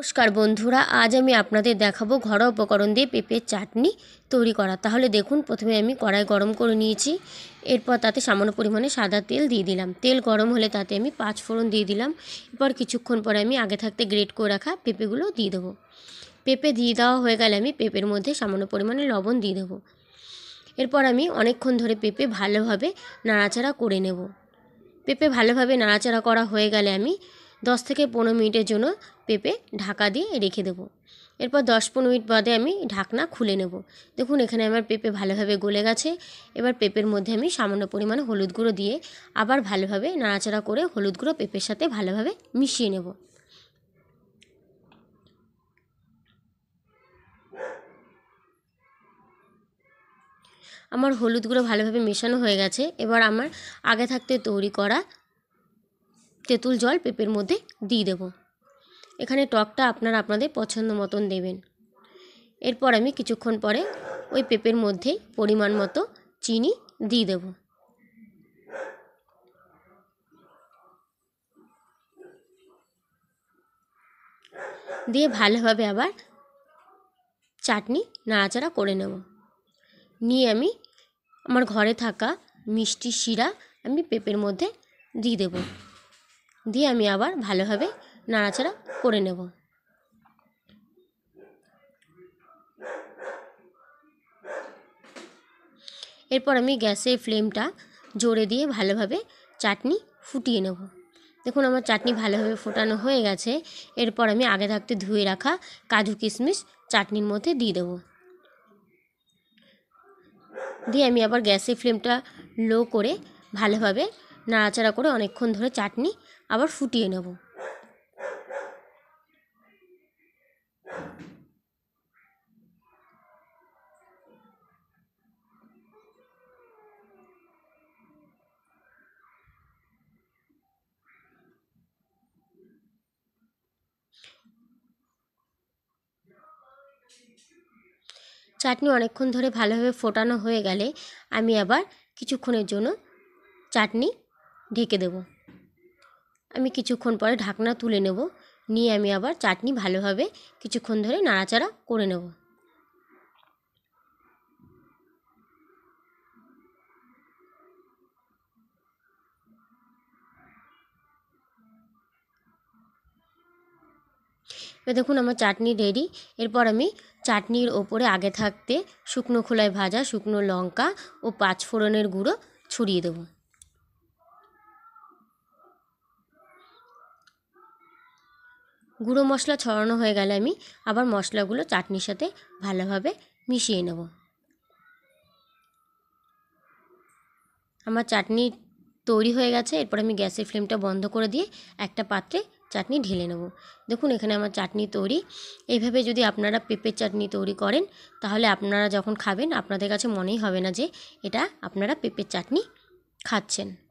নমস্কার বন্ধুরা আজ আমি আপনাদের দেখাবো ঘরোয়া উপকরণ দিয়ে পেঁপের চাটনি তৈরি করা তাহলে দেখুন প্রথমে আমি কড়াই গরম করে নিয়েছি এরপর তাতে সামান্য পরিমাণে সাদা তেল দিয়ে দিলাম তেল গরম হলে তাতে আমি পাঁচ ফোড়ন দিয়ে দিলাম এরপর কিছুক্ষণ পরে আমি আগে থাকতে গ্রেট করে রাখা পেঁপেগুলো দিয়ে দেবো পেঁপে দিয়ে দেওয়া হয়ে গেলে আমি পেঁপের মধ্যে সামান্য পরিমাণে লবণ দিয়ে দেবো এরপর আমি অনেকক্ষণ ধরে পেঁপে ভালোভাবে নাড়াচাড়া করে নেব পেঁপে ভালোভাবে নাড়াচাড়া করা হয়ে গেলে আমি দশ থেকে পনেরো মিনিটের জন্য পেঁপে ঢাকা দিয়ে রেখে দেবো এরপর দশ পনেরো মিনিট বাদে আমি ঢাকনা খুলে নেব দেখুন এখানে আমার পেঁপে ভালোভাবে গলে গেছে এবার পেঁপের মধ্যে আমি সামান্য পরিমাণে হলুদ গুঁড়ো দিয়ে আবার ভালোভাবে নাড়াচাড়া করে হলুদ গুঁড়ো পেঁপের সাথে ভালোভাবে মিশিয়ে নেব আমার হলুদ গুঁড়ো ভালোভাবে মেশানো হয়ে গেছে এবার আমার আগে থাকতে তৈরি করা তেঁতুল জল পেঁপের মধ্যে দিয়ে দেবো এখানে টকটা আপনারা আপনাদের পছন্দ মতন দেবেন এরপর আমি কিছুক্ষণ পরে ওই পেঁপের মধ্যেই পরিমাণ মতো চিনি দিয়ে দেব দিয়ে ভালোভাবে আবার চাটনি নাড়াচাড়া করে নেব নিয়ে আমি আমার ঘরে থাকা মিষ্টি শিরা আমি পেঁপের মধ্যে দিয়ে দেবো দিয়ে আমি আবার ভালোভাবে নাড়াচাড়া করে নেব এরপর আমি গ্যাসের ফ্লেমটা জোরে দিয়ে ভালোভাবে চাটনি ফুটিয়ে নেব দেখুন আমার চাটনি ভালোভাবে ফোটানো হয়ে গেছে এরপর আমি আগে থাকতে ধুয়ে রাখা কাজু কিশমিশ চাটনির মধ্যে দিয়ে দেবো দিয়ে আমি আবার গ্যাসের ফ্লেমটা লো করে ভালোভাবে নাড়াচাড়া করে অনেকক্ষণ ধরে চাটনি আবার ফুটিয়ে নেব চাটনি অনেকক্ষণ ধরে ভালোভাবে ফোটানো হয়ে গেলে আমি আবার কিছুক্ষণের জন্য চাটনি ঢেকে দেব আমি কিছুক্ষণ পরে ঢাকনা তুলে নেব নিয়ে আমি আবার চাটনি ভালোভাবে কিছুক্ষণ ধরে নাড়াচাড়া করে নেব এবার দেখুন আমার চাটনি রেডি এরপর আমি চাটনির ওপরে আগে থাকতে শুকনো খোলায় ভাজা শুকনো লঙ্কা ও পাঁচফোড়নের গুঁড়ো ছড়িয়ে দেবো গুঁড়ো মশলা ছড়ানো হয়ে গেলে আমি আবার মশলাগুলো চাটনির সাথে ভালোভাবে মিশিয়ে নেব আমার চাটনি তৈরি হয়ে গেছে এরপর আমি গ্যাসের ফ্লেমটা বন্ধ করে দিয়ে একটা পাত্রে চাটনি ঢেলে নেব দেখুন এখানে আমার চাটনি তৈরি এইভাবে যদি আপনারা পেঁপের চাটনি তৈরি করেন তাহলে আপনারা যখন খাবেন আপনাদের কাছে মনেই হবে না যে এটা আপনারা পেঁপের চাটনি খাচ্ছেন